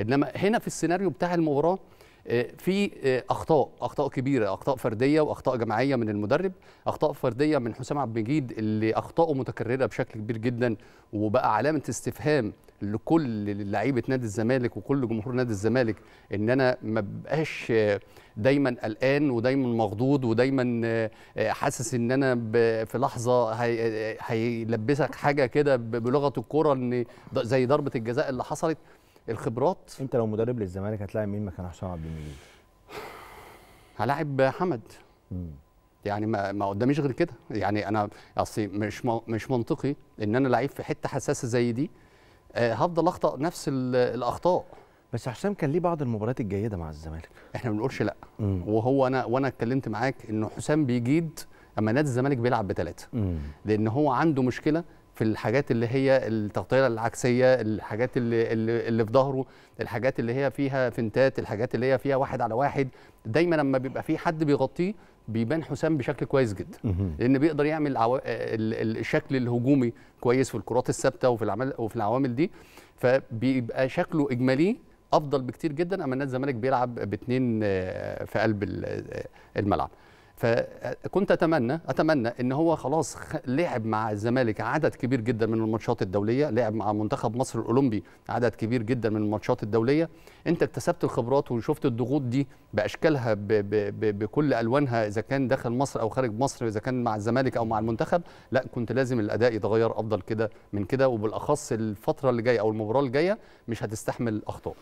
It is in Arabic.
انما هنا في السيناريو بتاع المباراه آه، في آه، اخطاء اخطاء كبيره اخطاء فرديه واخطاء جماعيه من المدرب اخطاء فرديه من حسام عبد المجيد اللي اخطائه متكرره بشكل كبير جدا وبقى علامه استفهام لكل لعيبه نادي الزمالك وكل جمهور نادي الزمالك ان انا ما بقاش دايما قلقان ودايما مخضوض ودايما آه، حاسس ان انا في لحظه هيلبسك حاجه كده بلغه الكوره ان زي ضربه الجزاء اللي حصلت الخبرات انت لو مدرب للزمالك هتلاعب مين مكان حسام عبد المجيد؟ هلاعب حمد مم. يعني ما ما قداميش غير كده يعني انا اصل مش مش منطقي ان انا لعيب في حته حساسه زي دي آه، هفضل اخطا نفس الاخطاء بس حسام كان ليه بعض المباريات الجيده مع الزمالك احنا ما بنقولش لا مم. وهو انا وانا اتكلمت معاك انه حسام بيجيد اما نادي الزمالك بيلعب بثلاثه لان هو عنده مشكله في الحاجات اللي هي التغطيه العكسيه الحاجات اللي اللي في ظهره الحاجات اللي هي فيها فنتات الحاجات اللي هي فيها واحد على واحد دايما لما بيبقى في حد بيغطيه بيبان حسام بشكل كويس جدا لان بيقدر يعمل الشكل الهجومي كويس في الكرات الثابته وفي العمل وفي العوامل دي فبيبقى شكله اجمالي افضل بكتير جدا اما نادي الزمالك بيلعب باثنين آه، في قلب آه، الملعب فكنت اتمنى اتمنى ان هو خلاص لعب مع الزمالك عدد كبير جدا من الماتشات الدوليه لعب مع منتخب مصر الاولمبي عدد كبير جدا من الماتشات الدوليه انت اكتسبت الخبرات وشفت الضغوط دي باشكالها بـ بـ بـ بكل الوانها اذا كان داخل مصر او خارج مصر اذا كان مع الزمالك او مع المنتخب لا كنت لازم الاداء يتغير افضل كده من كده وبالاخص الفتره اللي جايه او المباراه اللي جايه مش هتستحمل اخطاء